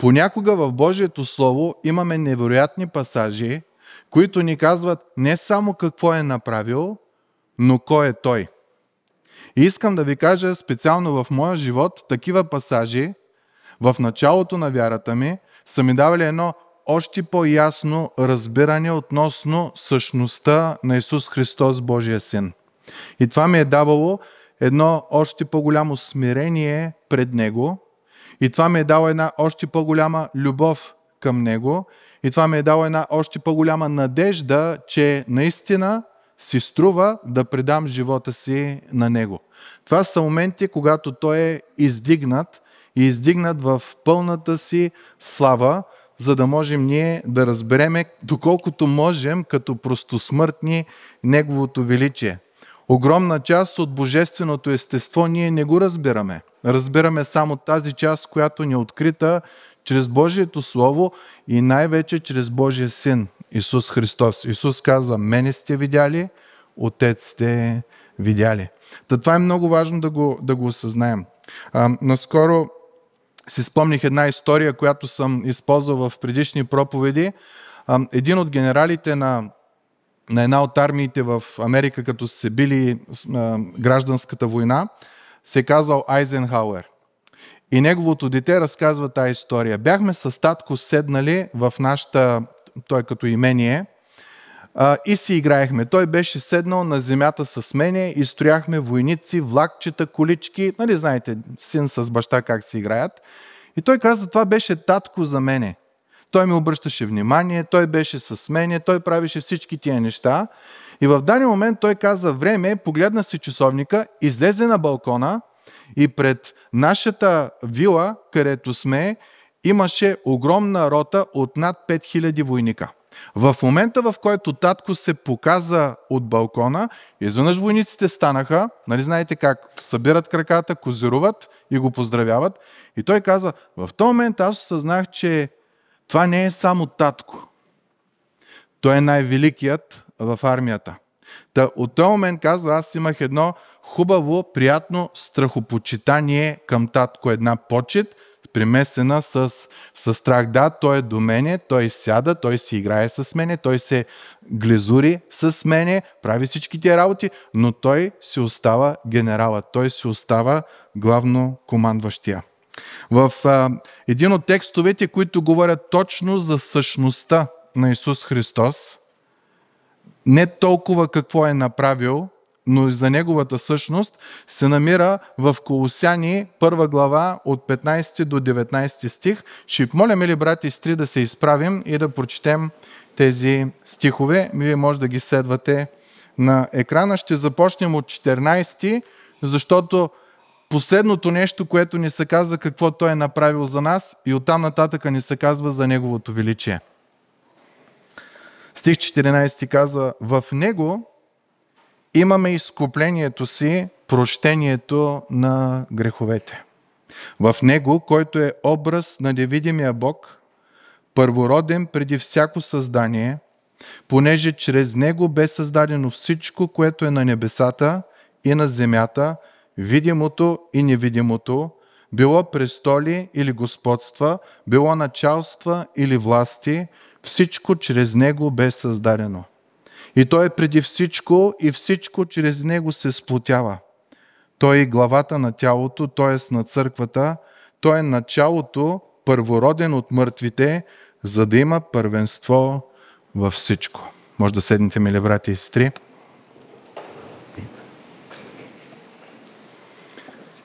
Понякога в Божието Слово имаме невероятни пасажи, които ни казват не само какво е направил, но кой е той. И искам да ви кажа специално в моя живот такива пасажи в началото на вярата ми са ми давали едно още по-ясно разбиране относно същността на Исус Христос, Божия Син. И това ми е давало едно още по-голямо смирение пред Него – и това ми е дало една още по-голяма любов към Него. И това ми е дало една още по-голяма надежда, че наистина си струва да предам живота си на Него. Това са моменти, когато Той е издигнат и издигнат в пълната си слава, за да можем ние да разбереме доколкото можем като простосмъртни Неговото величие. Огромна част от божественото естество ние не го разбираме. Разбираме само тази част, която ни е открита чрез Божието Слово и най-вече чрез Божия Син, Исус Христос. Исус казва, мене сте видяли, Отец сте видяли. Та това е много важно да го, да го осъзнаем. А, наскоро си спомних една история, която съм използвал в предишни проповеди. А, един от генералите на, на една от армиите в Америка, като са се били а, гражданската война, се казвал Айзенхауер. И неговото дете разказва тази история. Бяхме с татко седнали в нашата, той като имение, и си играехме. Той беше седнал на земята с мене и строяхме войници, влакчета, колички. Нали знаете, син с баща как си играят. И той каза, това беше татко за мене. Той ми обръщаше внимание, той беше с мене, той правеше всички тия неща. И в даден момент той каза време, е, погледна си часовника, излезе на балкона и пред нашата вила, където сме, имаше огромна рота от над 5000 войника. В момента, в който татко се показа от балкона, изведнъж войниците станаха, нали знаете как, събират краката, козируват и го поздравяват. И той казва, в този момент аз осъзнах, че това не е само татко. Той е най-великият в армията. Та от този момент казва, аз имах едно хубаво, приятно страхопочитание към татко, една почет, примесена с, с страх. Да, той е до мене, той сяда, той си играе с мене, той се глезури с мене, прави всички тия работи, но той си остава генерала, той си остава главно командващия. В а, един от текстовете, които говорят точно за същността на Исус Христос, не толкова какво е направил, но и за неговата същност, се намира в Колосяни, първа глава, от 15 до 19 стих. Ще моля, мили брати и сестри, да се изправим и да прочетем тези стихове. Вие може да ги следвате на екрана. Ще започнем от 14, защото последното нещо, което ни се казва какво той е направил за нас и оттам нататъка ни се казва за неговото величие. Стих 14 казва, в него имаме изкуплението си, прощението на греховете. В него, който е образ на невидимия Бог, първороден преди всяко създание, понеже чрез него бе създадено всичко, което е на небесата и на земята, видимото и невидимото, било престоли или господства, било началства или власти – всичко чрез Него бе създадено. И Той е преди всичко и всичко чрез Него се сплотява. Той е главата на тялото, т.е. на църквата. Той е началото, първороден от мъртвите, за да има първенство във всичко. Може да седнете, мили брати и сестри.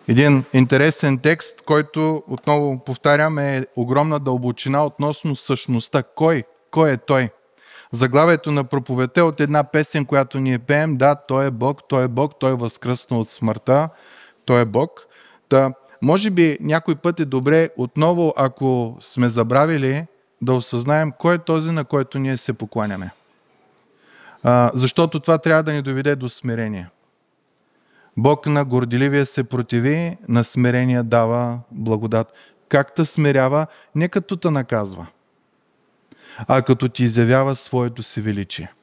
Един интересен текст, който отново повтарям е огромна дълбочина относно същността. Кой? Кой е той? Заглавието на проповедта е от една песен, която ние пеем, да, той е Бог, той е Бог, той е възкръсна от смъртта, той е Бог. Та, може би някой път е добре отново, ако сме забравили, да осъзнаем кой е този, на който ние се покланяме. А, защото това трябва да ни доведе до смирение. Бог на горделивия се противи, на смирение дава благодат. Как те смирява, не като те наказва, а като ти изявява своето си величие.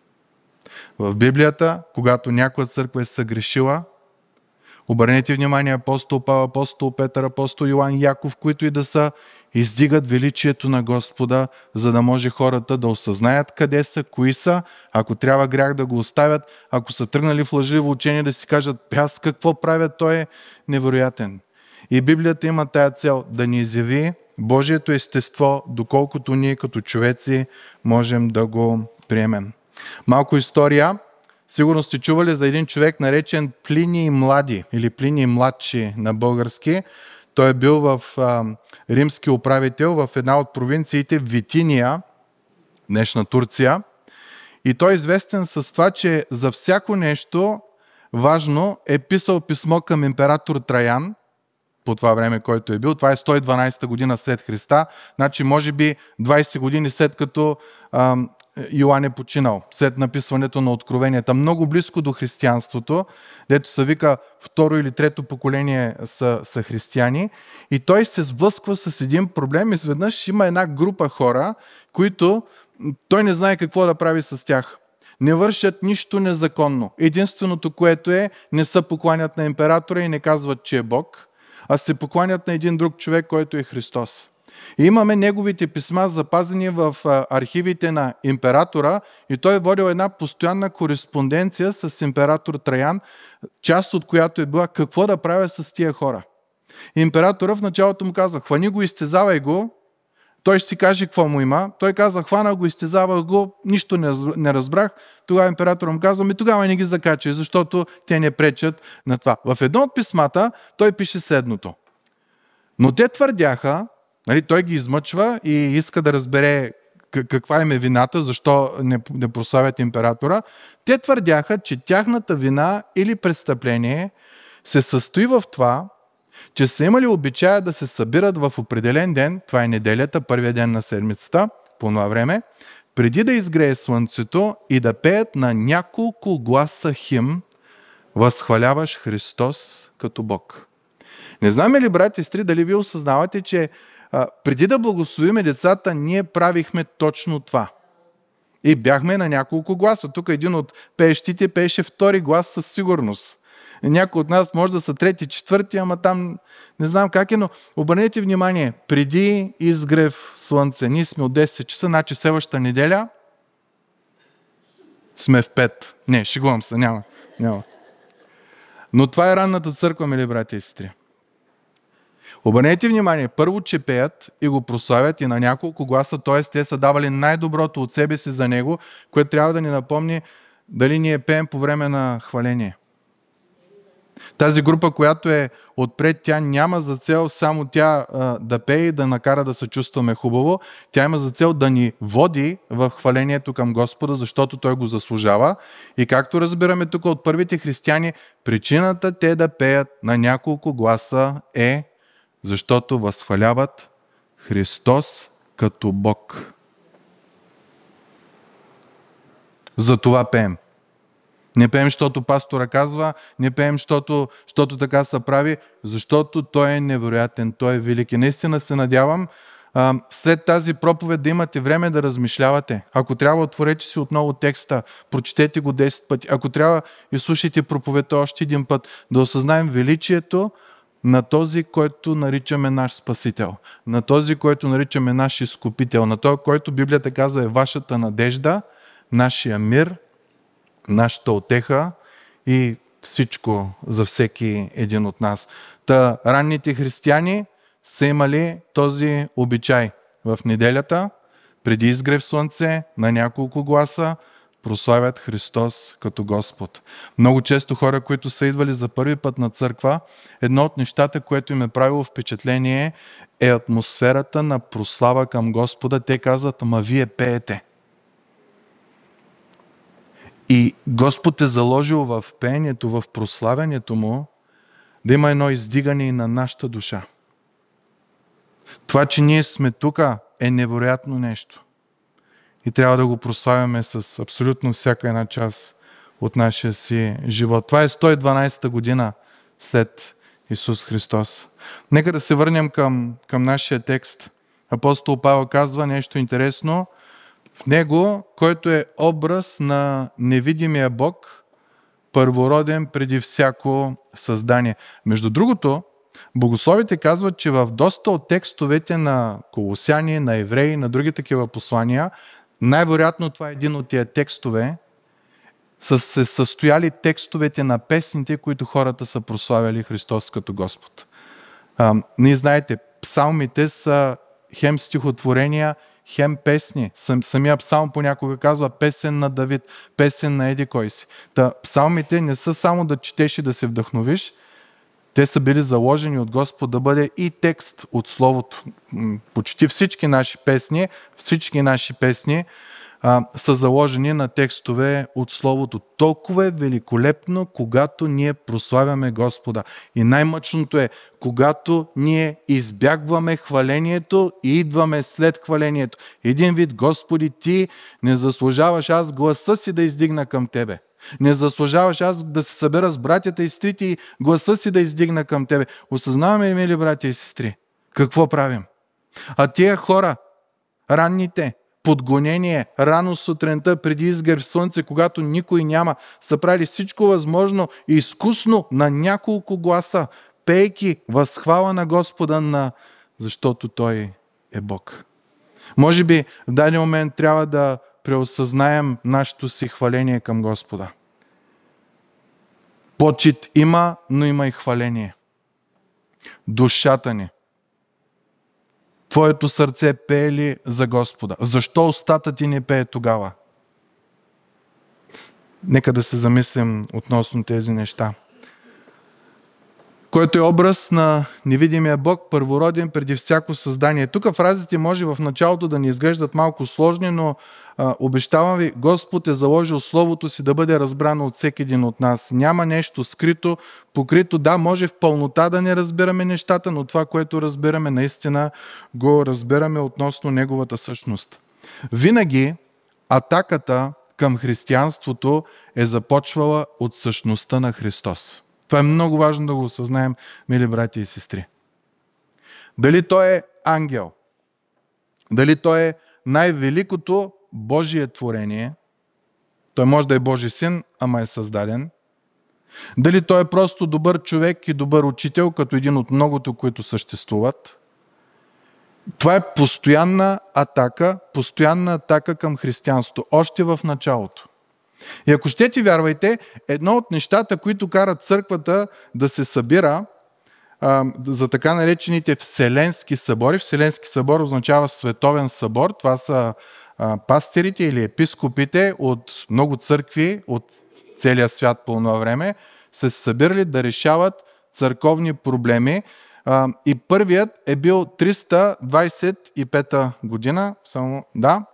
В Библията, когато някоя църква е съгрешила, Обърнете внимание, апостол Павел, апостол Петър, апостол Йоан, Яков, които и да са, издигат величието на Господа, за да може хората да осъзнаят къде са, кои са, ако трябва грях да го оставят, ако са тръгнали в лъжливо учение да си кажат, аз какво правя, той е невероятен. И Библията има тая цел да ни изяви Божието естество, доколкото ние като човеци можем да го приемем. Малко история. Сигурно сте чували за един човек, наречен и Млади или и Младши на български. Той е бил в а, римски управител в една от провинциите Витиния, днешна Турция. И той е известен с това, че за всяко нещо важно е писал писмо към император Траян по това време, който е бил. Това е 112 година след Христа, значи може би 20 години след като ам, Йоан е починал след написването на Откровенията, много близко до християнството, дето се вика второ или трето поколение са, са християни. И той се сблъсква с един проблем. Изведнъж има една група хора, които той не знае какво да прави с тях. Не вършат нищо незаконно. Единственото, което е, не са покланят на императора и не казват, че е Бог, а се покланят на един друг човек, който е Христос. Имаме неговите писма запазени в архивите на императора и той е водил една постоянна кореспонденция с император Траян, част от която е била какво да правя с тия хора. Императора в началото му казва, хвани го, изтезавай го, той ще си каже какво му има. Той каза, хвана го, изтезава го, нищо не разбрах. Тогава императорът му казва, ми тогава не ги закачай, защото те не пречат на това. В едно от писмата той пише следното. Но те твърдяха, Нали, той ги измъчва и иска да разбере каква им е вината, защо не, не прославят императора. Те твърдяха, че тяхната вина или престъпление се състои в това, че са имали обичая да се събират в определен ден, това е неделята, първия ден на седмицата, по това време, преди да изгрее слънцето и да пеят на няколко гласа хим, възхваляваш Христос като Бог. Не знаме ли, брати и стри, дали ви осъзнавате, че а, преди да благословиме децата, ние правихме точно това. И бяхме на няколко гласа. Тук един от пеещите пеше втори глас със сигурност. Някои от нас може да са трети, четвърти, ама там не знам как е, но обърнете внимание, преди изгрев слънце, ние сме от 10 часа, значи следващата неделя сме в 5. Не, шегувам се, няма, няма. Но това е ранната църква, мили братя и сестри. Обърнете внимание, първо, че пеят и го прославят и на няколко гласа, т.е. те са давали най-доброто от себе си за него, което трябва да ни напомни дали ние пеем по време на хваление. Тази група, която е отпред, тя няма за цел само тя а, да пее и да накара да се чувстваме хубаво. Тя има за цел да ни води в хвалението към Господа, защото Той го заслужава. И както разбираме тук от първите християни, причината те да пеят на няколко гласа е защото възхваляват Христос като Бог. За това пеем. Не пеем, защото пастора казва, не пеем, защото, защото така се прави, защото Той е невероятен, Той е велик. И наистина се надявам а, след тази проповед да имате време да размишлявате. Ако трябва, отворете си отново текста, прочетете го 10 пъти. Ако трябва, изслушайте проповедта още един път, да осъзнаем величието, на този, който наричаме наш Спасител, на този, който наричаме наш Изкупител, на този, който Библията казва е вашата надежда, нашия мир, нашата отеха и всичко за всеки един от нас. Та ранните християни са имали този обичай в неделята, преди изгрев слънце, на няколко гласа – прославят Христос като Господ. Много често хора, които са идвали за първи път на църква, едно от нещата, което им е правило впечатление е атмосферата на прослава към Господа. Те казват, ама вие пеете. И Господ е заложил в пеенето, в прославянето му, да има едно издигане и на нашата душа. Това, че ние сме тук, е невероятно нещо и трябва да го прославяме с абсолютно всяка една част от нашия си живот. Това е 112-та година след Исус Христос. Нека да се върнем към, към нашия текст. Апостол Павел казва нещо интересно. В него, който е образ на невидимия Бог, първороден преди всяко създание. Между другото, богословите казват, че в доста от текстовете на Колосяни, на Евреи, на други такива послания, най-вероятно това е един от тия текстове, са се състояли текстовете на песните, които хората са прославяли Христос като Господ. А, ние знаете, псалмите са хем стихотворения, хем песни. Сам, самия псалм понякога казва песен на Давид, песен на Еди кой си. Та, псалмите не са само да четеш и да се вдъхновиш, те са били заложени от Господ да бъде и текст от Словото. Почти всички наши песни, всички наши песни а, са заложени на текстове от Словото. Толкова е великолепно, когато ние прославяме Господа. И най-мъчното е, когато ние избягваме хвалението и идваме след хвалението. Един вид, Господи, ти не заслужаваш аз гласа си да издигна към Тебе. Не заслужаваш аз да се събера с братята и сестрите и гласа си да издигна към тебе. Осъзнаваме ли, мили братя и сестри, какво правим? А тия хора, ранните, подгонение, рано сутринта, преди изгър в слънце, когато никой няма, са правили всичко възможно и изкусно на няколко гласа, пейки възхвала на Господа на защото Той е Бог. Може би в даден момент трябва да преосъзнаем нашето си хваление към Господа. Почет има, но има и хваление. Душата ни. Твоето сърце пее ли за Господа? Защо устата ти не пее тогава? Нека да се замислим относно тези неща който е образ на невидимия Бог, първороден преди всяко създание. Тук фразите може в началото да ни изглеждат малко сложни, но а, обещавам ви, Господ е заложил Словото си да бъде разбрано от всеки един от нас. Няма нещо скрито, покрито. Да, може в пълнота да не разбираме нещата, но това, което разбираме, наистина го разбираме относно Неговата същност. Винаги атаката към християнството е започвала от същността на Христос. Това е много важно да го осъзнаем, мили брати и сестри. Дали той е ангел, дали той е най-великото Божие творение, той може да е Божи син, ама е създаден, дали той е просто добър човек и добър учител, като един от многото, които съществуват – това е постоянна атака, постоянна атака към християнството, още в началото. И ако ще ти вярвайте, едно от нещата, които карат църквата да се събира а, за така наречените Вселенски събори. Вселенски събор означава световен събор. Това са а, пастирите или епископите от много църкви, от целия свят по едно време, се събирали да решават църковни проблеми. А, и първият е бил 325 година. Само, да,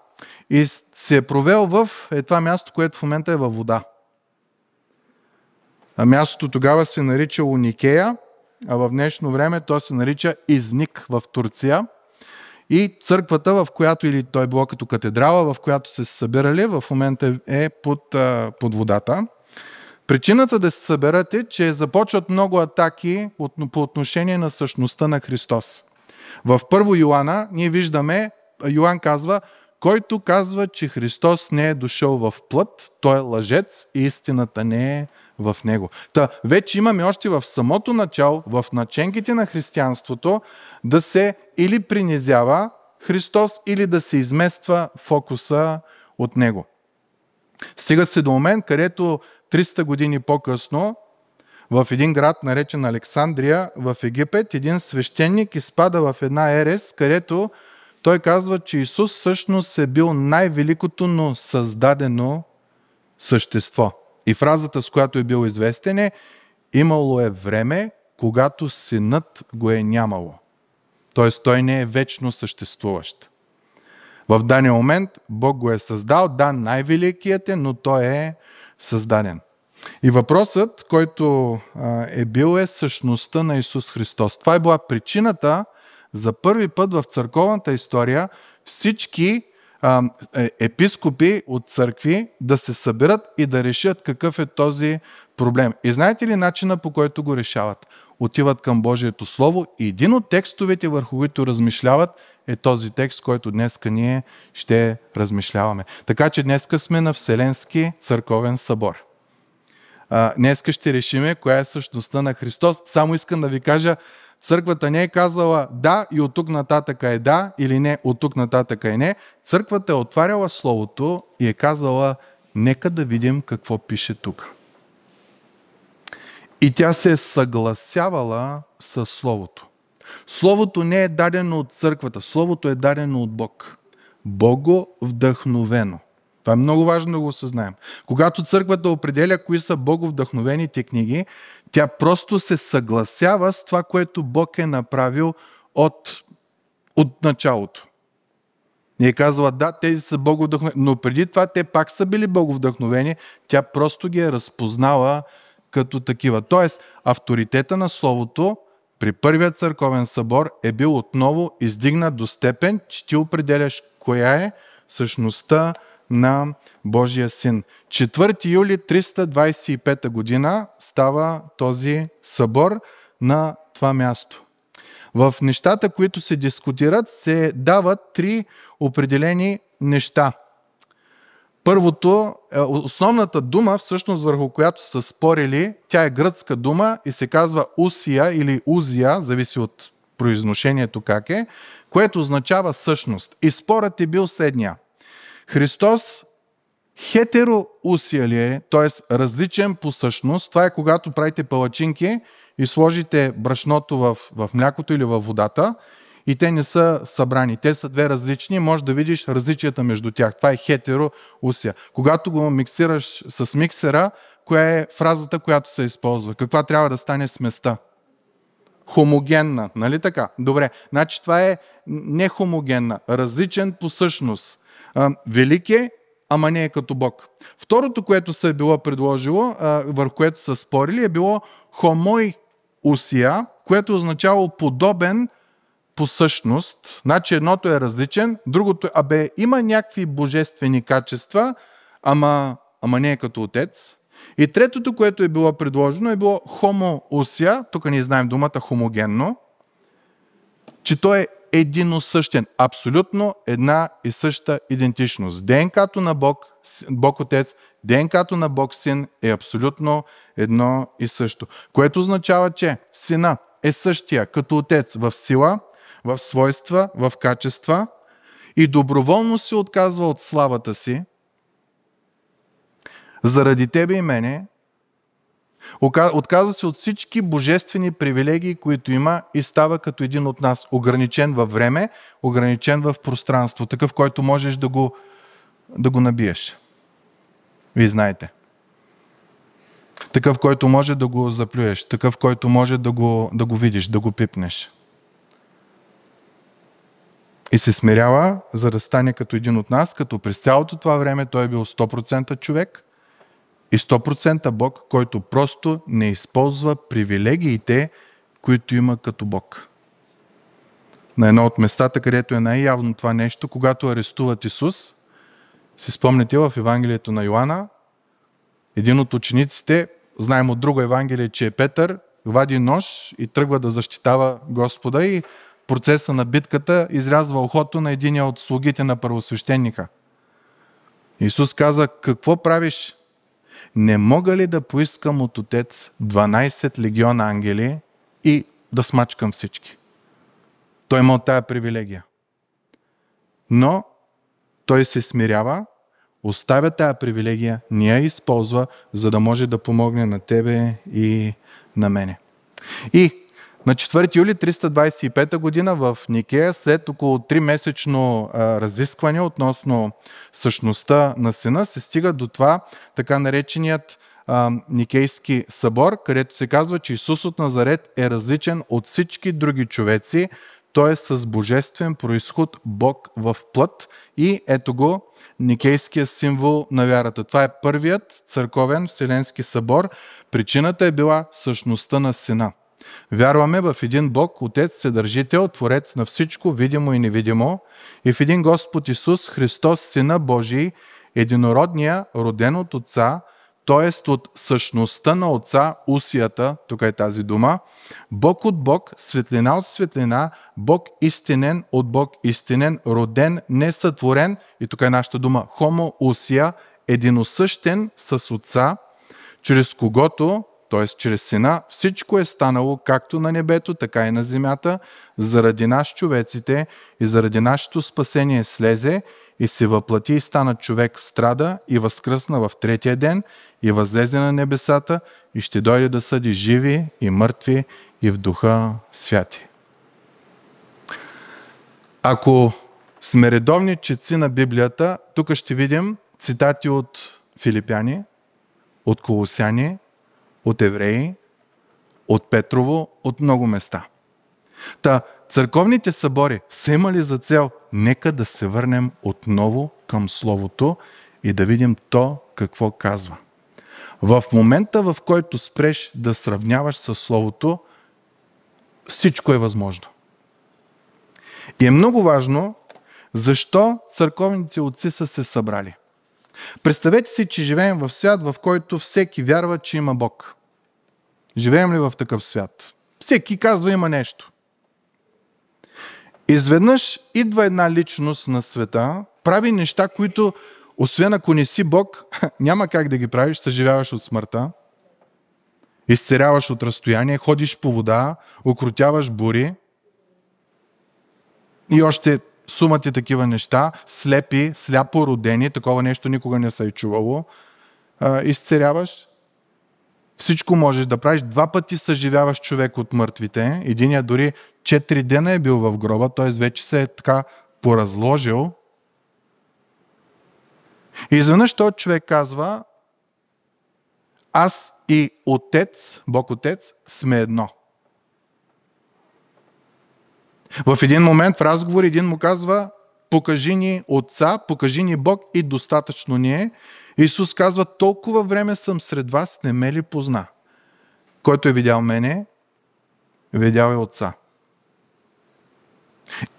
и се е провел в е това място, което в момента е във вода. А мястото тогава се нарича Уникея, а в днешно време то се нарича Изник в Турция. И църквата, в която или той било като катедрала, в която се събирали, в момента е под, под водата. Причината да се съберат е, че започват много атаки по отношение на същността на Христос. В първо Йоанна ние виждаме, Йоан казва, който казва, че Христос не е дошъл в плът, той е лъжец и истината не е в него. Та, вече имаме още в самото начало, в наченките на християнството, да се или принизява Христос, или да се измества фокуса от него. Стига се до момент, където 300 години по-късно, в един град, наречен Александрия, в Египет, един свещеник изпада в една ерес, където той казва, че Исус всъщност е бил най-великото, но създадено същество. И фразата, с която е бил известен е имало е време, когато синът го е нямало. Тоест той не е вечно съществуващ. В дания момент Бог го е създал, да, най-великият е, но той е създаден. И въпросът, който е бил е същността на Исус Христос. Това е била причината, за първи път в църковната история всички а, е, епископи от църкви да се съберат и да решат какъв е този проблем. И знаете ли начина по който го решават? Отиват към Божието Слово и един от текстовете, върху които размишляват, е този текст, който днеска ние ще размишляваме. Така че днеска сме на Вселенски църковен събор. А, днеска ще решиме коя е същността на Христос. Само искам да ви кажа, Църквата не е казала да и от тук нататък е да или не, от тук нататък е не. Църквата е отваряла Словото и е казала нека да видим какво пише тук. И тя се е съгласявала с Словото. Словото не е дадено от църквата, Словото е дадено от Бог. Бого вдъхновено. Това е много важно да го осъзнаем. Когато църквата определя кои са боговдъхновените книги, тя просто се съгласява с това, което Бог е направил от, от началото. И е казала, да, тези са боговдъхновени, но преди това те пак са били боговдъхновени, тя просто ги е разпознала като такива. Тоест, авторитета на Словото при първия църковен събор е бил отново издигнат до степен, че ти определяш коя е същността на Божия син. 4 юли 325 година става този събор на това място. В нещата, които се дискутират, се дават три определени неща. Първото, е, основната дума, всъщност върху която са спорили, тя е гръцка дума и се казва усия или узия, зависи от произношението как е, което означава същност. И спорът е бил следния – Христос е, т.е. различен по същност, това е когато правите палачинки и сложите брашното в, в млякото или във водата и те не са събрани. Те са две различни, може да видиш различията между тях. Това е хетероусия. Когато го миксираш с миксера, коя е фразата, която се използва? Каква трябва да стане сместа? Хомогенна, нали така? Добре, значи това е нехомогенна, различен по същност а, велик е, ама не е като Бог. Второто, което се е било предложило, върху което са спорили, е било хомой усия, което е означава подобен по същност. Значи едното е различен, другото абе, има някакви божествени качества, ама, ама не е като отец. И третото, което е било предложено, е било хомоусия, тук ние знаем думата хомогенно, че той е единосъщен, абсолютно една и съща идентичност. ДНК-то на Бог, Бог Отец, ДНК-то на Бог Син е абсолютно едно и също. Което означава, че Сина е същия като Отец в сила, в свойства, в качества и доброволно се отказва от славата си заради тебе и мене, Отказва се от всички божествени привилегии, които има и става като един от нас. Ограничен във време, ограничен в пространство. Такъв, който можеш да го, да го набиеш. Вие знаете. Такъв, който може да го заплюеш. Такъв, който може да го, да го видиш, да го пипнеш. И се смирява, за да стане като един от нас, като през цялото това време той е бил 100% човек – и 100% Бог, който просто не използва привилегиите, които има като Бог. На едно от местата, където е най-явно това нещо, когато арестуват Исус, си спомняте в Евангелието на Йоанна, един от учениците, знаем от друго Евангелие, че е Петър, вади нож и тръгва да защитава Господа и процеса на битката изрязва охото на един от слугите на първосвещеника. Исус каза, какво правиш? не мога ли да поискам от Отец 12 легиона ангели и да смачкам всички? Той има от тая привилегия. Но той се смирява, оставя тая привилегия, не я използва, за да може да помогне на тебе и на мене. И на 4 юли 325 година в Никея, след около 3-месечно разискване относно същността на сина, се стига до това така нареченият Никейски събор, където се казва, че Исус от Назарет е различен от всички други човеци, той е с божествен происход Бог в плът и ето го никейския символ на вярата. Това е първият църковен вселенски събор. Причината е била същността на сина. Вярваме в един Бог, Отец, Съдържител, Творец на всичко, видимо и невидимо, и в един Господ Исус Христос, Сина Божий, единородния, роден от Отца, т.е. от същността на Отца, усията, тук е тази дума, Бог от Бог, светлина от светлина, Бог истинен от Бог истинен, роден, несътворен, и тук е нашата дума, хомо усия, единосъщен с Отца, чрез когото т.е. чрез сина всичко е станало както на небето, така и на земята, заради нас човеците и заради нашето спасение слезе и се въплати и стана човек страда и възкръсна в третия ден и възлезе на небесата и ще дойде да съди живи и мъртви и в духа святи. Ако сме редовни четци на Библията, тук ще видим цитати от Филипяни, от Колосяни, от евреи, от Петрово, от много места. Та църковните събори са имали за цел нека да се върнем отново към Словото и да видим то какво казва. В момента, в който спреш да сравняваш с Словото, всичко е възможно. И е много важно защо църковните отци са се събрали. Представете си, че живеем в свят, в който всеки вярва, че има Бог. Живеем ли в такъв свят? Всеки казва има нещо. Изведнъж идва една личност на света, прави неща, които, освен ако не си Бог, няма как да ги правиш, съживяваш от смъртта, изцеряваш от разстояние, ходиш по вода, окрутяваш бури и още сумът и такива неща, слепи, сляпо родени, такова нещо никога не се е чувало, а, изцеряваш. Всичко можеш да правиш. Два пъти съживяваш човек от мъртвите. Единия дори четири дена е бил в гроба, т.е. вече се е така поразложил. И изведнъж този човек казва, аз и Отец, Бог Отец, сме едно. В един момент в разговор един му казва, покажи ни Отца, покажи ни Бог и достатъчно ни е. Исус казва, толкова време съм сред вас, не ме ли позна? Който е видял мене, видял е Отца.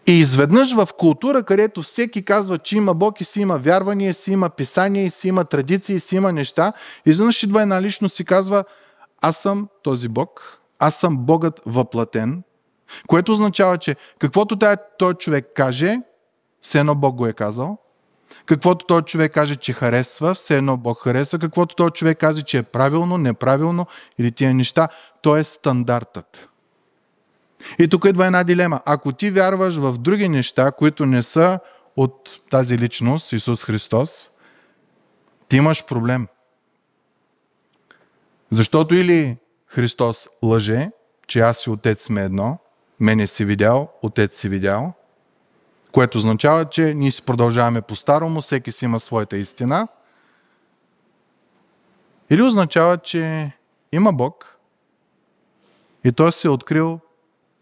И изведнъж в култура, където всеки казва, че има Бог и си има вярвания, си има писания, си има традиции, си има неща, изведнъж идва една личност и казва, аз съм този Бог, аз съм Богът въплатен, което означава, че каквото този човек каже, все едно Бог го е казал. Каквото този човек каже, че харесва, все едно Бог харесва. Каквото този човек каже, че е правилно, неправилно или тия неща, то е стандартът. И тук идва една дилема. Ако ти вярваш в други неща, които не са от тази личност, Исус Христос, ти имаш проблем. Защото или Христос лъже, че аз и Отец сме едно – Мене си видял, отец си видял, което означава, че ние си продължаваме по-старому, всеки си има своята истина. Или означава, че има Бог и Той се е открил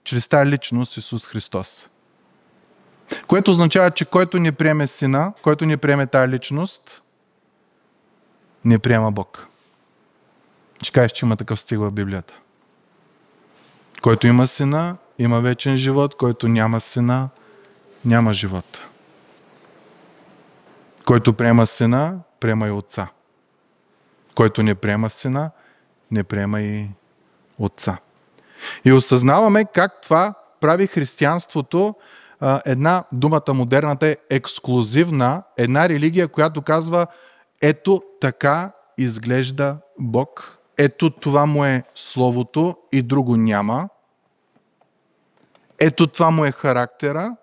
чрез тази личност Исус Христос. Което означава, че който не приеме сина, който не приеме тази личност, не приема Бог. Ще кажеш, че има такъв стих в Библията. Който има сина, има вечен живот, който няма сина, няма живот. Който приема сина, приема и отца. Който не приема сина, не приема и отца. И осъзнаваме как това прави християнството една, думата модерната е ексклюзивна, една религия, която казва ето така изглежда Бог, ето това му е Словото и друго няма. Ето това му е характера.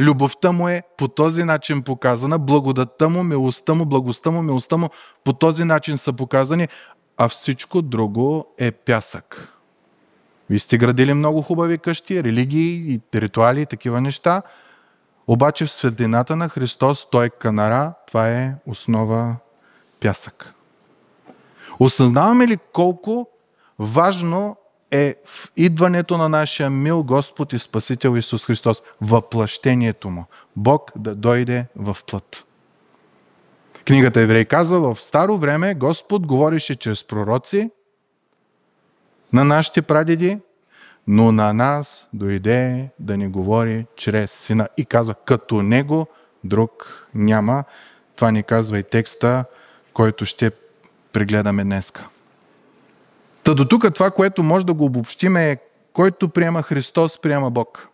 Любовта му е по този начин показана, благодатта му, милостта му, благостта му, милостта му по този начин са показани, а всичко друго е пясък. Вие сте градили много хубави къщи, религии, ритуали и такива неща, обаче в светлината на Христос той е канара, това е основа пясък. Осъзнаваме ли колко важно е в идването на нашия мил Господ и Спасител Исус Христос, въплащението му. Бог да дойде в плът. Книгата Еврей казва, в старо време Господ говореше чрез пророци на нашите прадеди, но на нас дойде да ни говори чрез сина и казва, като него друг няма. Това ни казва и текста, който ще прегледаме днеска. Та до тук това, което може да го обобщим е който приема Христос, приема Бог.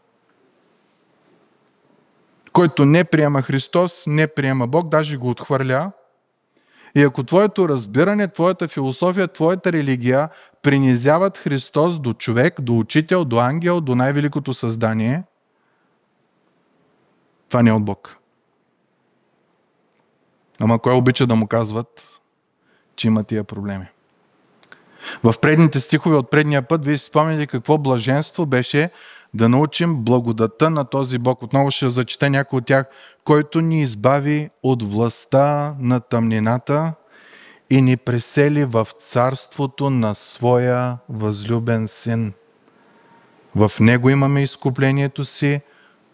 Който не приема Христос, не приема Бог, даже го отхвърля. И ако твоето разбиране, твоята философия, твоята религия принизяват Христос до човек, до учител, до ангел, до най-великото създание, това не е от Бог. Ама кой обича да му казват, че има тия проблеми? В предните стихове от предния път, вие си спомняте какво блаженство беше да научим благодата на този Бог. Отново ще зачита някой от тях, който ни избави от властта на тъмнината и ни пресели в царството на своя възлюбен син. В него имаме изкуплението си,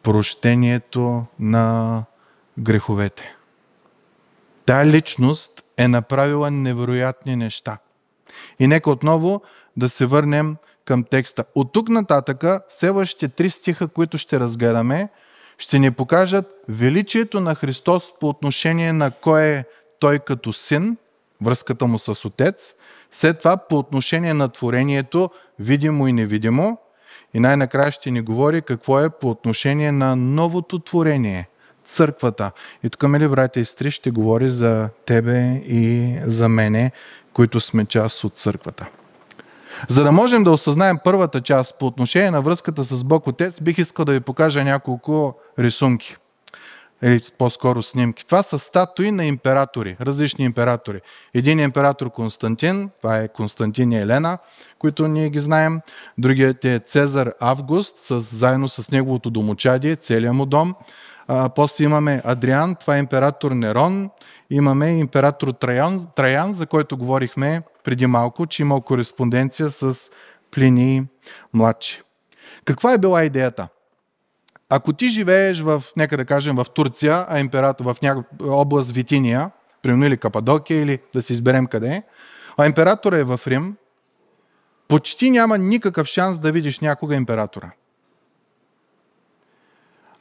прощението на греховете. Тая личност е направила невероятни неща – и нека отново да се върнем към текста. От тук нататъка следващите три стиха, които ще разгледаме, ще ни покажат величието на Христос по отношение на кой е Той като син, връзката му с Отец, след това по отношение на творението, видимо и невидимо, и най-накрая ще ни говори какво е по отношение на новото творение, църквата. И тук, мили братя и стри, ще говори за тебе и за мене, които сме част от църквата. За да можем да осъзнаем първата част по отношение на връзката с Бог Отец, бих искал да ви покажа няколко рисунки. Или по-скоро снимки. Това са статуи на императори, различни императори. Един е император Константин, това е Константин и Елена, които ние ги знаем. Другият е Цезар Август, с, заедно с неговото домочадие, целият му дом после имаме Адриан, това е император Нерон. Имаме император Траян, Траян, за който говорихме преди малко, че имал кореспонденция с Плини младши. Каква е била идеята? Ако ти живееш в, нека да кажем, в Турция, а император в някаква област Витиния, примерно или Кападокия, или да си изберем къде, а императора е в Рим, почти няма никакъв шанс да видиш някога императора.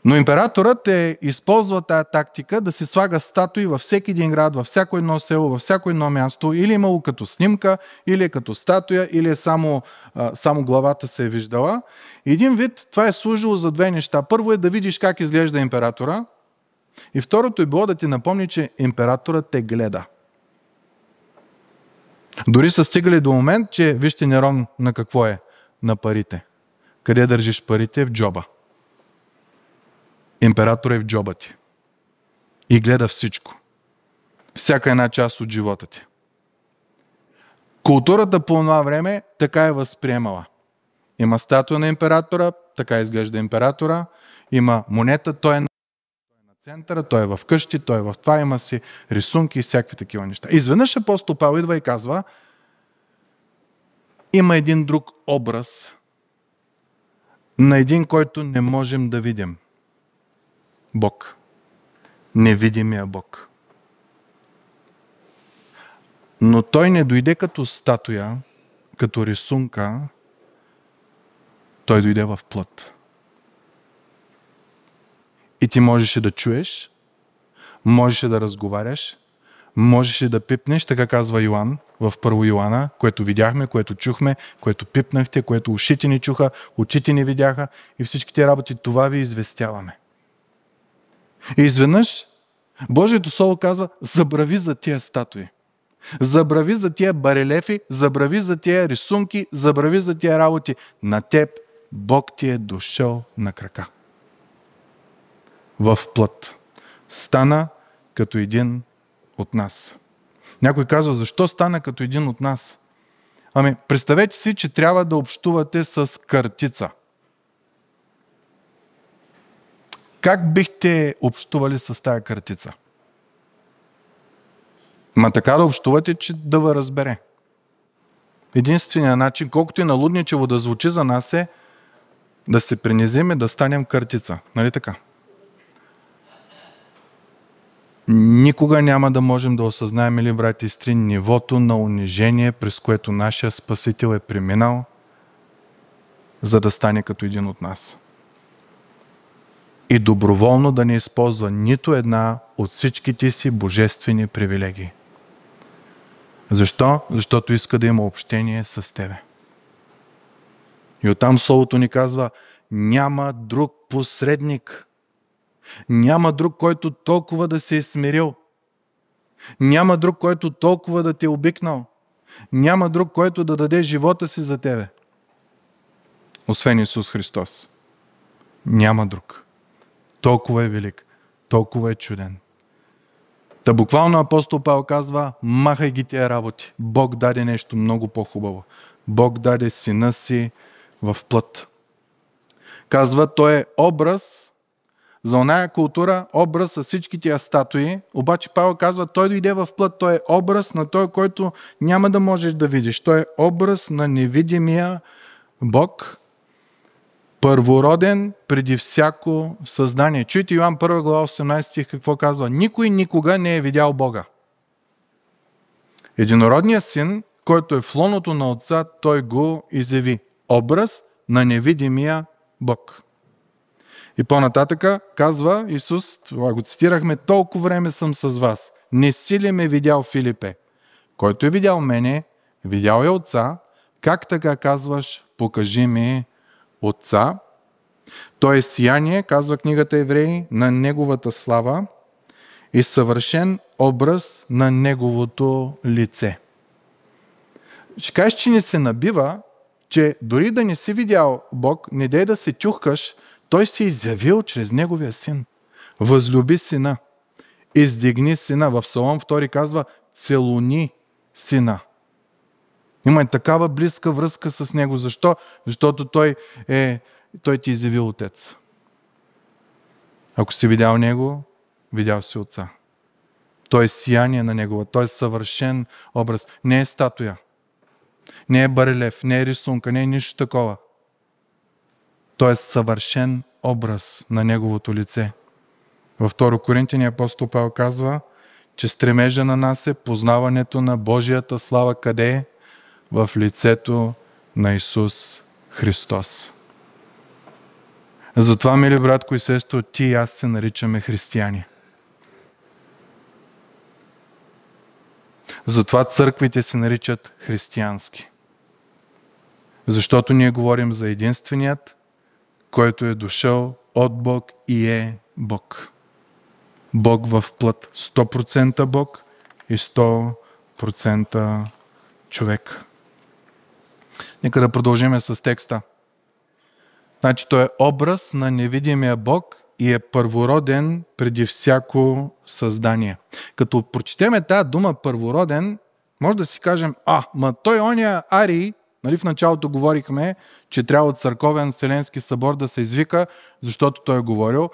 Но императорът е използвал тази тактика да се слага статуи във всеки един град, във всяко едно село, във всяко едно място, или е имало като снимка, или е като статуя, или е само, само главата се е виждала. Един вид това е служило за две неща. Първо е да видиш как изглежда императора, и второто е било да ти напомни, че императорът те гледа. Дори са стигали до момент, че вижте Нерон на какво е? На парите. Къде държиш парите? В джоба. Император е в джоба ти и гледа всичко. Всяка една част от живота ти. Културата по това време така е възприемала. Има статуя на императора, така изглежда императора. Има монета, е той е на центъра, той е в къщи, той е в това, има си рисунки и всякакви такива неща. Изведнъж апостол Павел идва и казва, има един друг образ на един, който не можем да видим – Бог. Невидимия Бог. Но той не дойде като статуя, като рисунка, той дойде в плът. И ти можеше да чуеш, можеше да разговаряш, можеше да пипнеш, така казва Йоан в Първо Йоанна, което видяхме, което чухме, което пипнахте, което ушите ни чуха, очите ни видяха и всичките работи това ви известяваме. И изведнъж Божието Слово казва, забрави за тия статуи. Забрави за тия барелефи, забрави за тия рисунки, забрави за тия работи. На теб Бог ти е дошъл на крака. В плът. Стана като един от нас. Някой казва, защо стана като един от нас? Ами, представете си, че трябва да общувате с картица. Как бихте общували с тази картица? Ма така да общувате, че да ви разбере. Единственият начин, колкото и налудничево да звучи за нас е да се принизиме да станем картица. Нали така? Никога няма да можем да осъзнаем, или брати и стри, нивото на унижение, през което нашия Спасител е преминал, за да стане като един от нас и доброволно да не използва нито една от всичките си божествени привилегии. Защо? Защото иска да има общение с Тебе. И оттам Словото ни казва, няма друг посредник. Няма друг, който толкова да се е смирил. Няма друг, който толкова да те е обикнал. Няма друг, който да даде живота си за тебе. Освен Исус Христос. Няма друг толкова е велик, толкова е чуден. Та буквално апостол Павел казва, махай ги тия работи. Бог даде нещо много по-хубаво. Бог даде сина си в плът. Казва, той е образ за оная култура, образ с всички тия статуи. Обаче Павел казва, той дойде в плът, той е образ на той, който няма да можеш да видиш. Той е образ на невидимия Бог, първороден преди всяко съзнание. Чуйте Иоанн 1 глава 18 стих какво казва. Никой никога не е видял Бога. Единородният син, който е в лоното на отца, той го изяви. Образ на невидимия Бог. И по-нататъка казва Исус, това го цитирахме, толкова време съм с вас. Не си ли ме видял Филипе? Който е видял мене, видял е отца, как така казваш, покажи ми Отца. Той е сияние, казва книгата Евреи, на Неговата слава и съвършен образ на Неговото лице. Ще кажеш, че не се набива, че дори да не си видял Бог, не дей да се тюхкаш, Той се изявил чрез Неговия син. Възлюби сина, издигни сина. В Псалом 2 казва, целуни сина. Има такава близка връзка с Него. Защо? Защото Той, е, той ти е изявил Отец. Ако си видял Него, видял си Отца. Той е сияние на Негова, той е съвършен образ. Не е статуя, не е барелев, не е рисунка, не е нищо такова. Той е съвършен образ на Неговото лице. Във 2 Коринтини апостол Павел казва, че стремежа на нас е познаването на Божията слава къде е? в лицето на Исус Христос. Затова, мили братко и сестро, ти и аз се наричаме християни. Затова църквите се наричат християнски. Защото ние говорим за единственият, който е дошъл от Бог и е Бог. Бог в плът. 100% Бог и 100% човек. Нека да продължим с текста. Значи той е образ на невидимия Бог и е първороден преди всяко създание. Като прочетеме тази дума първороден, може да си кажем, а, ма той ония Ари, нали в началото говорихме, че трябва от църковен Вселенски събор да се извика, защото той е говорил.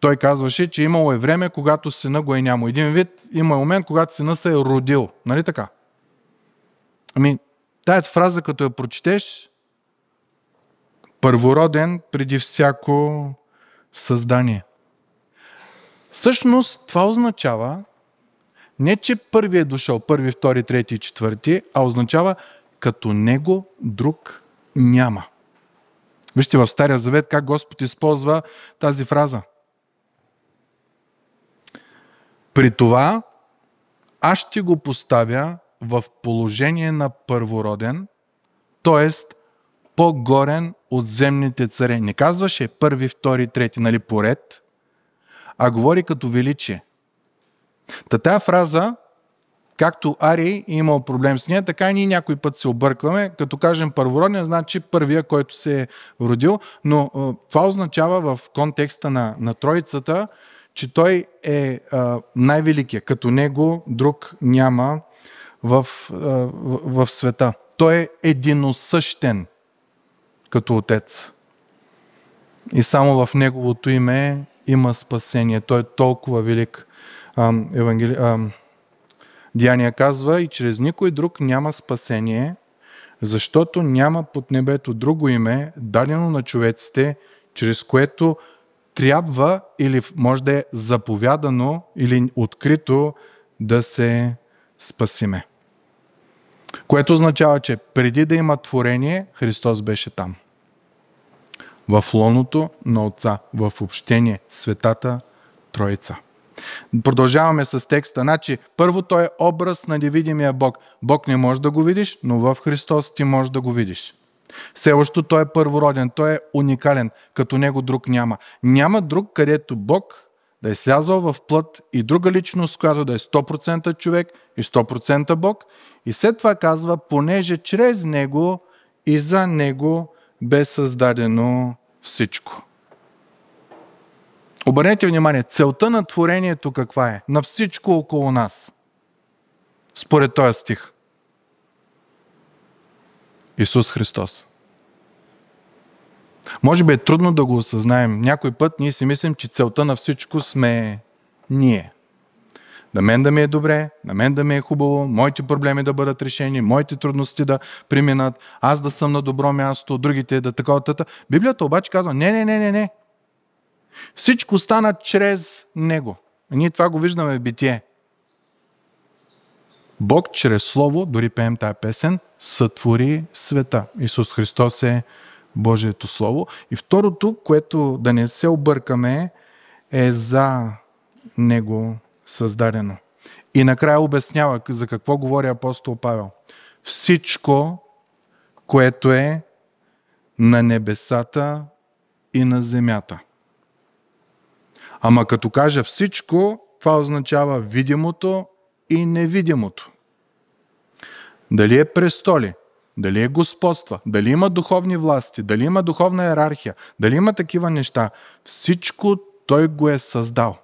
Той казваше, че имало е време, когато сина го е няма. Един вид има е момент, когато сина се е родил. Нали така? Ами, Тая фраза, като я прочетеш, първороден преди всяко създание. Всъщност това означава не, че първи е дошъл, първи, втори, трети, четвърти, а означава като него друг няма. Вижте в Стария Завет как Господ използва тази фраза. При това аз ще го поставя в положение на първороден, т.е. по-горен от земните царе. Не казваше първи, втори, трети, нали, поред, а говори като величие. Та тая фраза, както Ари е имал проблем с нея, така и ние някой път се объркваме. Като кажем първороден, значи първия, който се е родил, но това означава в контекста на, на троицата, че той е най-великия. Като него друг няма в, в, в света. Той е единосъщен като Отец. И само в Неговото име има спасение. Той е толкова велик. Ам, евангели... Ам, казва, и чрез никой друг няма спасение, защото няма под небето друго име, дадено на човеците, чрез което трябва или може да е заповядано или открито да се спаси ме. Което означава, че преди да има творение, Христос беше там. В лоното на Отца, в общение, Светата Троица. Продължаваме с текста. Значи, първо той е образ на невидимия Бог. Бог не може да го видиш, но в Христос ти може да го видиш. Все още той е първороден, той е уникален, като него друг няма. Няма друг, където Бог да е слязал в плът и друга личност, която да е 100% човек и 100% Бог. И след това казва, понеже чрез Него и за Него бе създадено всичко. Обърнете внимание, целта на творението каква е? На всичко около нас. Според този стих. Исус Христос. Може би е трудно да го осъзнаем. Някой път ние си мислим, че целта на всичко сме ние. На мен да ми е добре, на мен да ми е хубаво, моите проблеми да бъдат решени, моите трудности да преминат, аз да съм на добро място, другите да такова тата. Библията обаче казва, не, не, не, не, не. Всичко стана чрез Него. Ние това го виждаме в битие. Бог чрез Слово, дори пеем тая песен, сътвори света. Исус Христос е Божието Слово. И второто, което да не се объркаме, е за Него създадено. И накрая обяснява за какво говори апостол Павел. Всичко, което е на небесата и на земята. Ама като кажа всичко, това означава видимото и невидимото. Дали е престоли, дали е господства, дали има духовни власти, дали има духовна иерархия, дали има такива неща. Всичко той го е създал.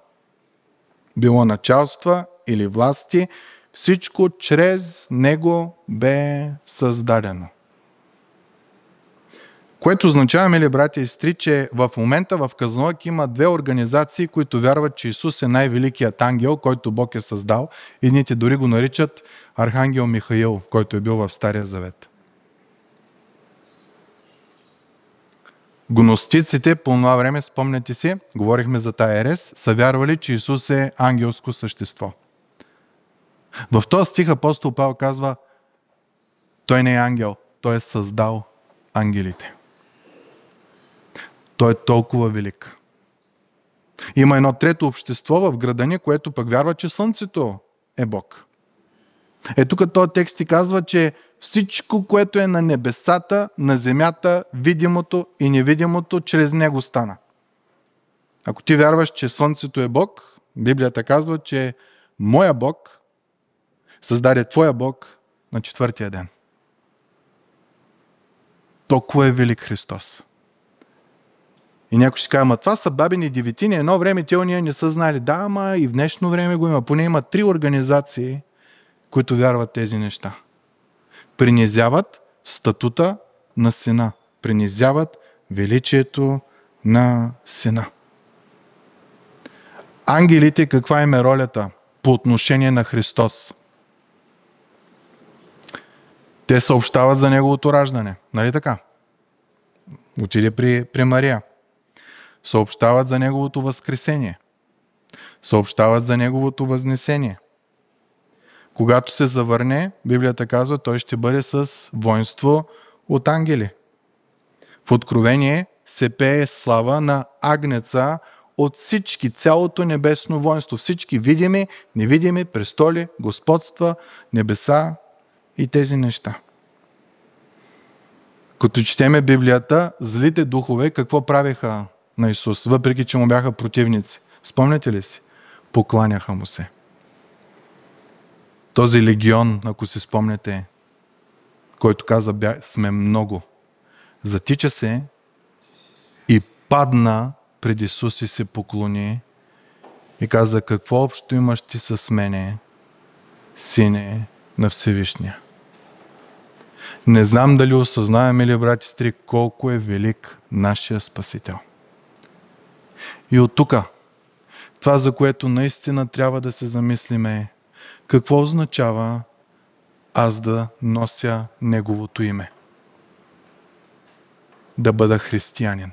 Било началства или власти, всичко чрез него бе създадено. Което означава, мили братя и сестри, че в момента в Казанок има две организации, които вярват, че Исус е най-великият ангел, който Бог е създал. Едните дори го наричат Архангел Михаил, който е бил в Стария Завет. Гностиците по това време, спомняте си, говорихме за тая ерес, са вярвали, че Исус е ангелско същество. В този стих апостол Павел казва, той не е ангел, той е създал ангелите. Той е толкова велик. Има едно трето общество в градани, което пък вярва, че Слънцето е Бог. Е тук този текст ти казва, че всичко, което е на небесата, на земята, видимото и невидимото, чрез него стана. Ако ти вярваш, че Слънцето е Бог, Библията казва, че моя Бог създаде твоя Бог на четвъртия ден. Толкова е велик Христос. И някой ще каже, ама това са бабини девитини. Едно време те уния не са знали. Да, ама и в днешно време го има. Поне има три организации – които вярват тези неща. Принизяват статута на сина. Принизяват величието на сина. Ангелите, каква им е ролята по отношение на Христос? Те съобщават за Неговото раждане. Нали така? Отиде при, при Мария. Съобщават за Неговото възкресение. Съобщават за Неговото възнесение когато се завърне, Библията казва, той ще бъде с воинство от ангели. В Откровение се пее слава на Агнеца от всички, цялото небесно воинство, всички видими, невидими, престоли, господства, небеса и тези неща. Като четеме Библията, злите духове какво правеха на Исус, въпреки че му бяха противници? Спомняте ли си? Покланяха му се. Този легион, ако си спомняте, който каза, сме много, затича се и падна пред Исус и се поклони и каза, какво общо имаш ти с мене, сине на Всевишния? Не знам дали осъзнаваме ли, брати стри, колко е велик нашия Спасител. И от тук, това, за което наистина трябва да се замислиме е, какво означава аз да нося Неговото име? Да бъда християнин.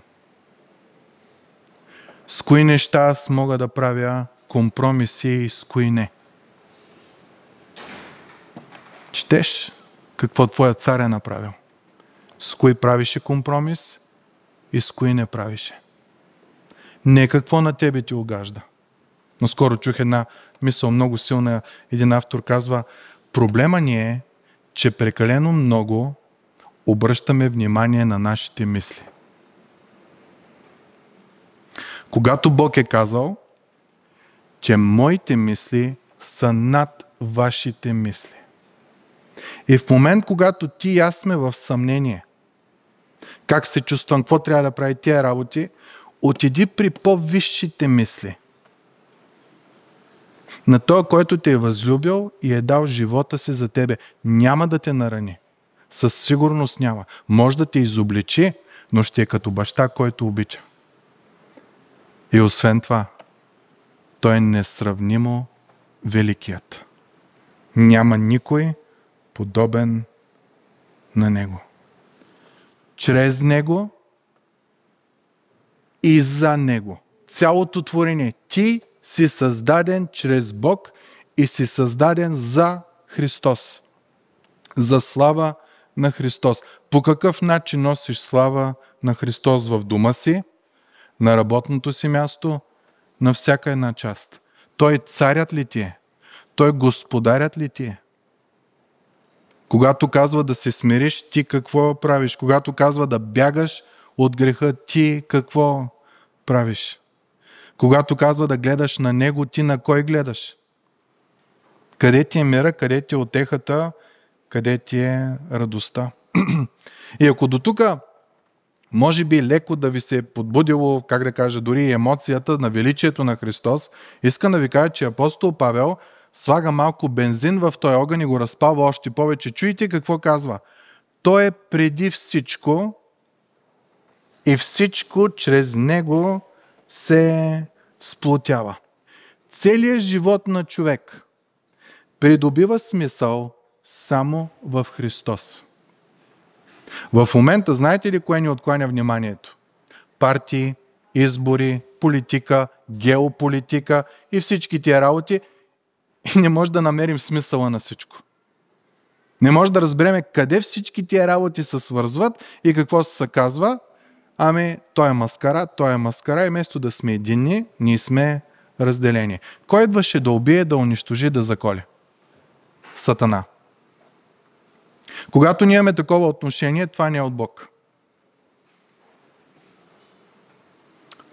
С кои неща аз мога да правя компромиси и с кои не? Четеш какво твоя цар е направил. С кои правише компромис и с кои не правише. Не какво на тебе ти огажда. скоро чух една мисъл много силна, един автор казва, проблема ни е, че прекалено много обръщаме внимание на нашите мисли. Когато Бог е казал, че моите мисли са над вашите мисли. И в момент, когато ти и аз сме в съмнение, как се чувствам, какво трябва да прави тия работи, отиди при по-висшите мисли на Той, който те е възлюбил и е дал живота си за тебе. Няма да те нарани. Със сигурност няма. Може да те изобличи, но ще е като баща, който обича. И освен това, той е несравнимо великият. Няма никой подобен на него. Чрез него и за него. Цялото творение. Ти си създаден чрез Бог и си създаден за Христос. За слава на Христос. По какъв начин носиш слава на Христос в дома си, на работното си място, на всяка една част? Той царят ли ти е? Той господарят ли ти е? Когато казва да се смириш, ти какво правиш? Когато казва да бягаш от греха, ти какво правиш? Когато казва да гледаш на Него, ти на кой гледаш? Къде ти е мира, къде ти е отехата, къде ти е радостта? и ако до тук може би леко да ви се е подбудило, как да кажа, дори емоцията на величието на Христос, искам да ви кажа, че апостол Павел слага малко бензин в този огън и го разпава още повече. Чуйте какво казва. Той е преди всичко и всичко чрез него се сплотява. Целият живот на човек придобива смисъл само в Христос. В момента знаете ли кое ни откланя вниманието? Партии, избори, политика, геополитика и всички тия работи и не може да намерим смисъла на всичко. Не може да разбереме къде всички тия работи се свързват и какво се казва, ами той е маскара, той е маскара и вместо да сме единни, ние сме разделени. Кой идваше да убие, да унищожи, да заколи? Сатана. Когато ние имаме такова отношение, това не е от Бог.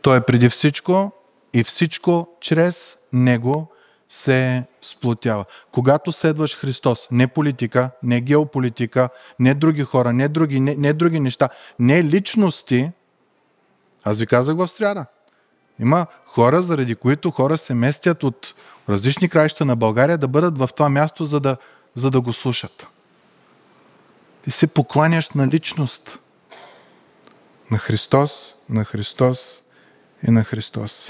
Той е преди всичко и всичко чрез Него се сплотява. Когато следваш Христос, не политика, не геополитика, не други хора, не други, не, не други неща, не личности, аз ви казах в сряда. Има хора, заради които хора се местят от различни краища на България да бъдат в това място, за да, за да го слушат. Ти се покланяш на личност. На Христос, на Христос и на Христос.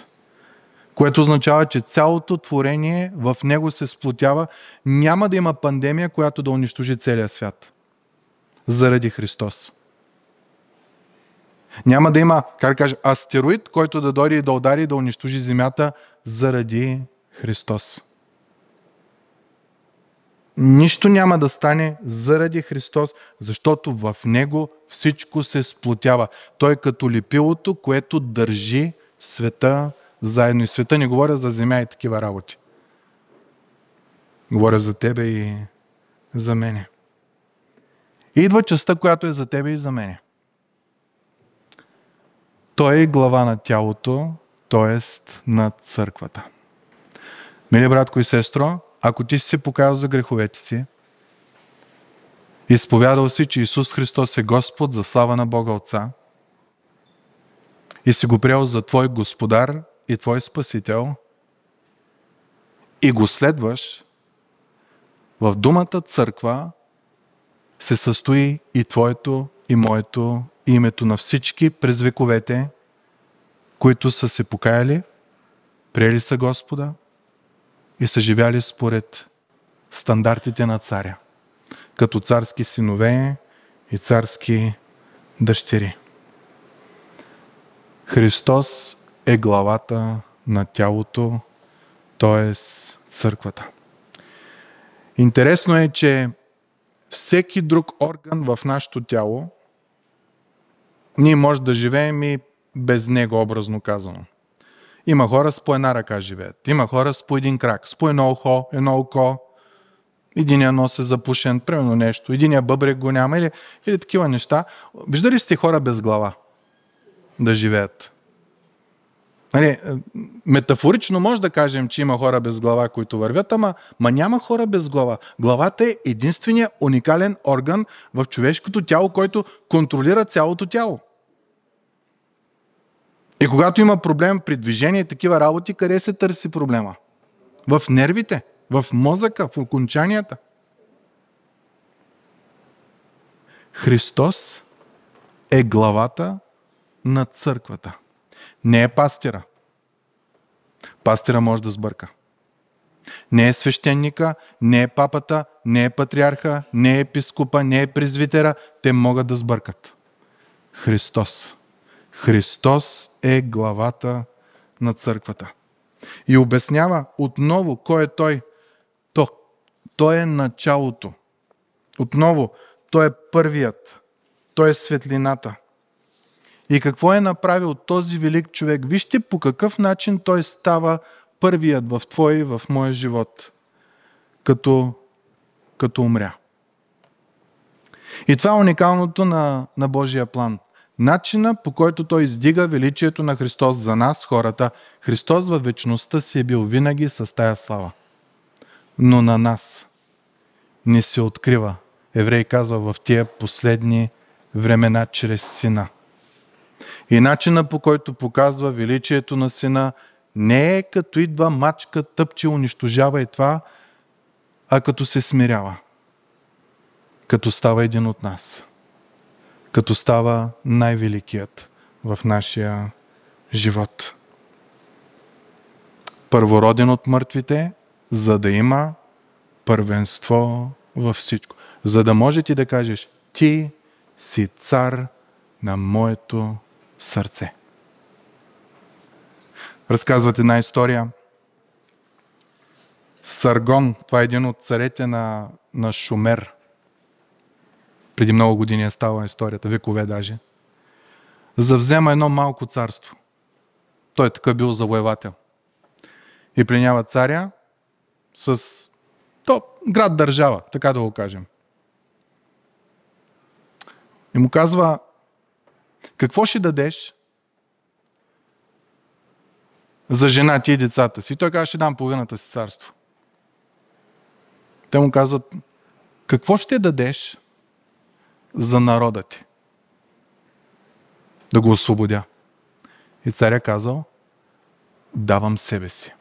Което означава, че цялото творение в него се сплотява. Няма да има пандемия, която да унищожи целия свят. Заради Христос. Няма да има, как да кажа, астероид, който да дойде и да удари и да унищожи Земята заради Христос. Нищо няма да стане заради Христос, защото в Него всичко се сплотява. Той е като лепилото, което държи света заедно. И света не говоря за земя и такива работи. Говоря за тебе и за мене. И идва частта, която е за тебе и за мене. Той е глава на тялото, т.е. на църквата. Мили братко и сестро, ако ти си се покаял за греховете си, изповядал си, че Исус Христос е Господ за слава на Бога Отца и си го приел за твой Господар и твой Спасител и го следваш, в думата църква се състои и твоето и моето и името на всички през вековете, които са се покаяли, приели са Господа и са живяли според стандартите на царя, като царски синове и царски дъщери. Христос е главата на тялото, т.е. църквата. Интересно е, че всеки друг орган в нашето тяло ние може да живеем и без него, образно казано. Има хора с по една ръка живеят. Има хора с по един крак, с по едно ухо, едно око. Единия нос е запушен, примерно нещо. Единия бъбрек го няма или, или такива неща. Виждали ли сте хора без глава да живеят? Нали, е, метафорично може да кажем, че има хора без глава, които вървят, ама ма няма хора без глава. Главата е единствения уникален орган в човешкото тяло, който контролира цялото тяло. И когато има проблем при движение и такива работи, къде се търси проблема? В нервите, в мозъка, в окончанията. Христос е главата на църквата. Не е пастира. Пастира може да сбърка. Не е свещеника, не е папата, не е патриарха, не е епископа, не е презвитера. Те могат да сбъркат. Христос Христос е главата на църквата. И обяснява отново кой е Той. То, той е началото. Отново, Той е първият. Той е светлината. И какво е направил този велик човек? Вижте по какъв начин той става първият в твой и в моя живот, като, като умря. И това е уникалното на, на Божия план начина по който той издига величието на Христос за нас, хората. Христос във вечността си е бил винаги с тая слава. Но на нас не се открива. Еврей казва в тия последни времена чрез сина. И начина по който показва величието на сина не е като идва мачка, тъпче, унищожава и това, а като се смирява. Като става един от нас като става най-великият в нашия живот. Първороден от мъртвите, за да има първенство във всичко. За да може ти да кажеш, ти си цар на моето сърце. Разказват една история. Саргон, това е един от царете на, на Шумер – преди много години е стала историята, векове даже, завзема едно малко царство. Той е така бил завоевател. И пленява царя с то, град-държава, така да го кажем. И му казва, какво ще дадеш за жена ти и децата си? И той казва, ще дам половината си царство. Те му казват, какво ще дадеш за народа ти. Да го освободя. И царя казал, давам себе си.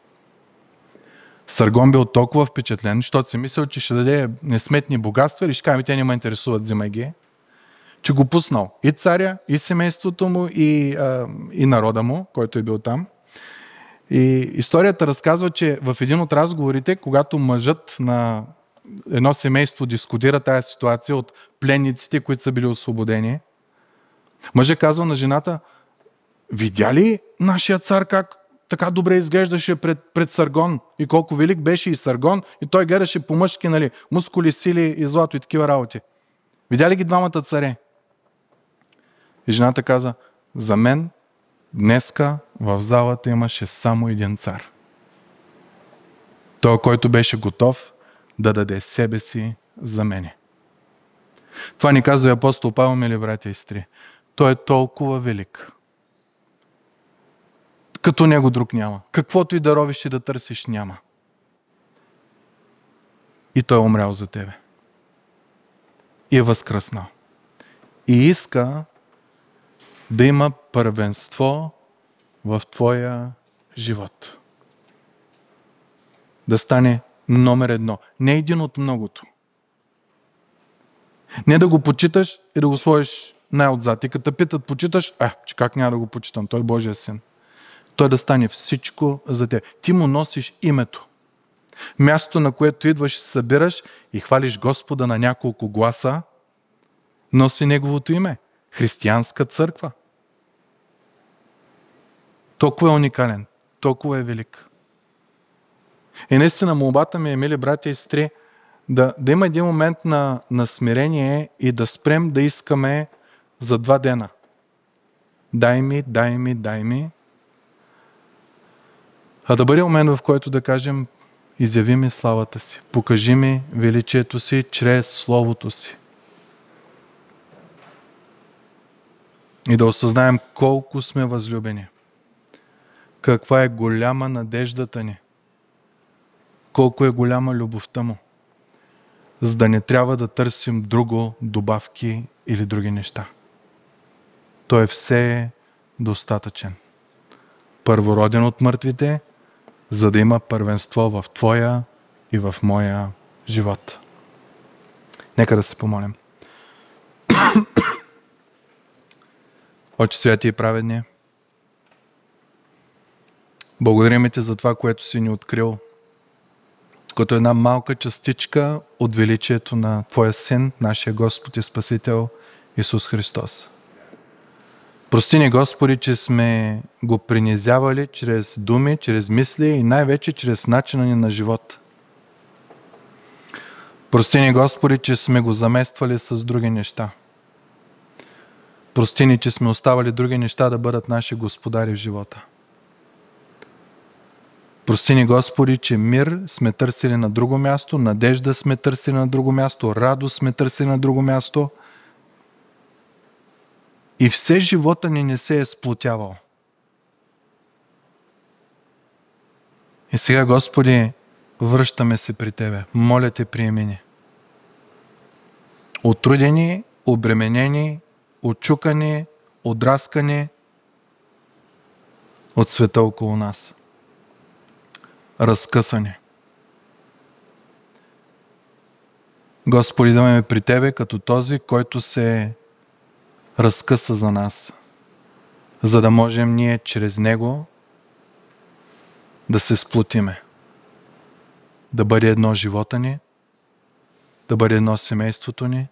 Саргон бил толкова впечатлен, защото си мислил, че ще даде несметни богатства и ще каже, те не ме интересуват, взимай ги, че го пуснал и царя, и семейството му, и, а, и народа му, който е бил там. И историята разказва, че в един от разговорите, когато мъжът на едно семейство дискутира тази ситуация от пленниците, които са били освободени. Мъже казва на жената, видя ли нашия цар как така добре изглеждаше пред, пред Саргон и колко велик беше и Саргон и той гледаше по мъжки, нали, мускули, сили и злато и такива работи. Видя ли ги двамата царе? И жената каза, за мен днеска в залата имаше само един цар. Той, който беше готов да даде себе си за мене. Това ни казва и апостол Павел, мили братя и стри, Той е толкова велик. Като него друг няма. Каквото и да и да търсиш, няма. И той е умрял за тебе. И е възкръснал. И иска да има първенство в твоя живот. Да стане номер едно. Не е един от многото. Не да го почиташ и да го сложиш най-отзад. И като питат, почиташ, а, че как няма да го почитам, той е Божия син. Той е да стане всичко за те. Ти му носиш името. Мястото, на което идваш събираш и хвалиш Господа на няколко гласа, носи Неговото име. Християнска църква. Толкова е уникален, толкова е велик. И наистина молбата ми е, мили братя и сестри, да, да има един момент на, на смирение и да спрем да искаме за два дена. Дай ми, дай ми, дай ми. А да бъде момент, в който да кажем, изяви ми славата си, покажи ми величието си чрез Словото си. И да осъзнаем колко сме възлюбени. Каква е голяма надеждата ни – колко е голяма любовта му, за да не трябва да търсим друго, добавки или други неща. Той е все е достатъчен. Първороден от мъртвите, за да има първенство в Твоя и в моя живот. Нека да се помолим. Отче святи и праведния, благодарим Ти за това, което си ни открил – като една малка частичка от величието на Твоя Син, нашия Господ и Спасител Исус Христос. Прости ни, Господи, че сме го принизявали чрез думи, чрез мисли и най-вече чрез начина ни на живот. Прости ни, Господи, че сме го замествали с други неща. Прости ни, че сме оставали други неща да бъдат наши господари в живота. Прости ни, Господи, че мир сме търсили на друго място, надежда сме търсили на друго място, радост сме търсили на друго място. И все живота ни не се е сплотявал. И сега, Господи, връщаме се при Тебе. Моля Те, приеми ни. Отрудени, обременени, очукани, отраскани от света около нас – разкъсани. Господи, да ме при Тебе като този, който се разкъса за нас, за да можем ние чрез Него да се сплотиме, да бъде едно живота ни, да бъде едно семейството ни,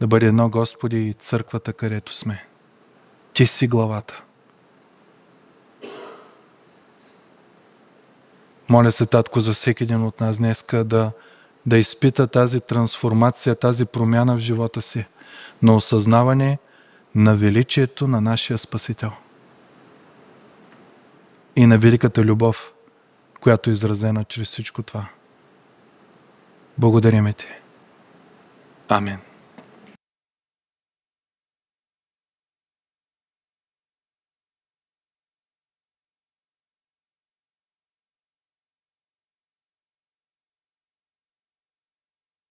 да бъде едно Господи и църквата, където сме. Ти си главата. Моля се, Татко, за всеки един от нас днеска да, да изпита тази трансформация, тази промяна в живота си на осъзнаване на величието на нашия Спасител и на великата любов, която е изразена чрез всичко това. Благодарим ти. Амин.